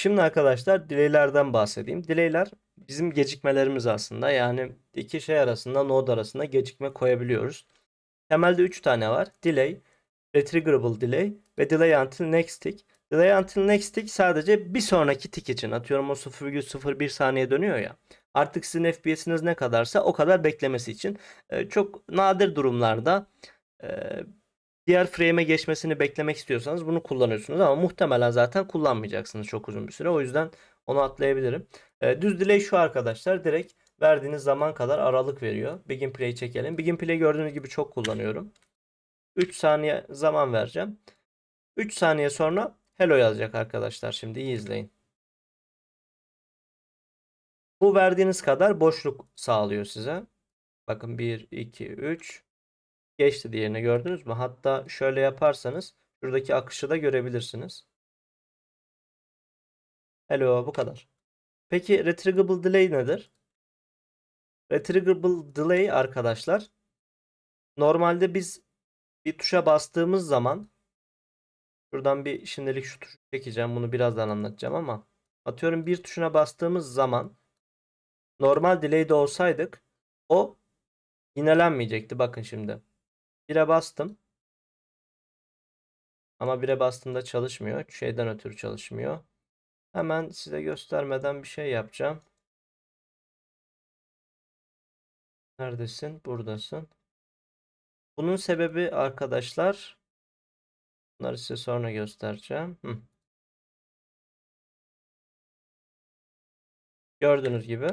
Şimdi arkadaşlar delay'lerden bahsedeyim. Delay'ler bizim gecikmelerimiz aslında. Yani iki şey arasında node arasında gecikme koyabiliyoruz. Temelde 3 tane var. Delay, retriggerable delay ve delay until next tick. Delay until next tick sadece bir sonraki tick için. Atıyorum o 0,01 saniye dönüyor ya. Artık sizin FPS'iniz ne kadarsa o kadar beklemesi için. Ee, çok nadir durumlarda e, diğer frame'e geçmesini beklemek istiyorsanız bunu kullanıyorsunuz ama muhtemelen zaten kullanmayacaksınız çok uzun bir süre. O yüzden onu atlayabilirim. Ee, düz delay şu arkadaşlar direkt verdiğiniz zaman kadar aralık veriyor. Begin play çekelim. Begin play gördüğünüz gibi çok kullanıyorum. 3 saniye zaman vereceğim. 3 saniye sonra hello yazacak arkadaşlar. Şimdi iyi izleyin. Bu verdiğiniz kadar boşluk sağlıyor size. Bakın 1, 2, 3 geçti diğerini gördünüz mü? Hatta şöyle yaparsanız şuradaki akışı da görebilirsiniz. Hello bu kadar. Peki retrievable delay nedir? Retrievable delay arkadaşlar normalde biz bir tuşa bastığımız zaman şuradan bir şimdilik şu tuşu çekeceğim bunu birazdan anlatacağım ama atıyorum bir tuşuna bastığımız zaman normal delay'de olsaydık o yinelenmeyecekti bakın şimdi. 1'e bastım. Ama 1'e bastığımda çalışmıyor. Şeyden ötürü çalışmıyor. Hemen size göstermeden bir şey yapacağım. Neredesin? Buradasın. Bunun sebebi arkadaşlar. Bunları size sonra göstereceğim. Hı. Gördüğünüz gibi.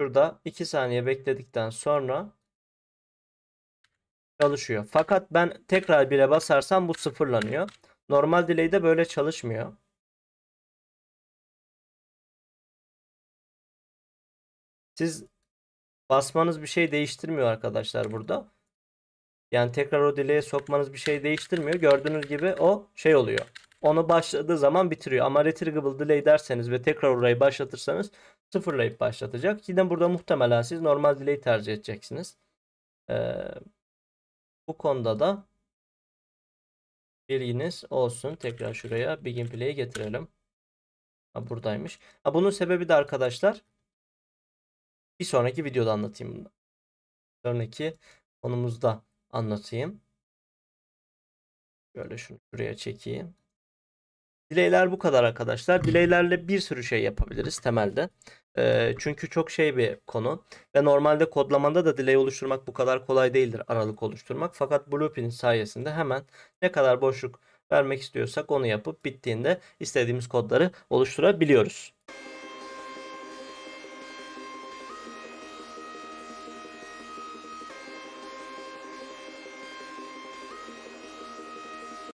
Şurada 2 saniye bekledikten sonra çalışıyor. Fakat ben tekrar 1'e basarsam bu sıfırlanıyor. Normal delay'de böyle çalışmıyor. Siz basmanız bir şey değiştirmiyor arkadaşlar burada. Yani tekrar o dileğe sokmanız bir şey değiştirmiyor. Gördüğünüz gibi o şey oluyor. Onu başladığı zaman bitiriyor. Ama retrievable delay derseniz ve tekrar orayı başlatırsanız sıfırlayıp başlatacak. Yine burada muhtemelen siz normal delay tercih edeceksiniz. Ee, bu konuda da bilginiz olsun. Tekrar şuraya Begin Play'i getirelim. Ha, buradaymış. Ha, bunun sebebi de arkadaşlar bir sonraki videoda anlatayım bunu. Sonraki konumuzda anlatayım. Böyle şunu şuraya çekeyim. Dileyler bu kadar arkadaşlar. Dileylerle bir sürü şey yapabiliriz temelde. E, çünkü çok şey bir konu. Ve normalde kodlamanda da delay oluşturmak bu kadar kolay değildir aralık oluşturmak. Fakat Blueprint sayesinde hemen ne kadar boşluk vermek istiyorsak onu yapıp bittiğinde istediğimiz kodları oluşturabiliyoruz.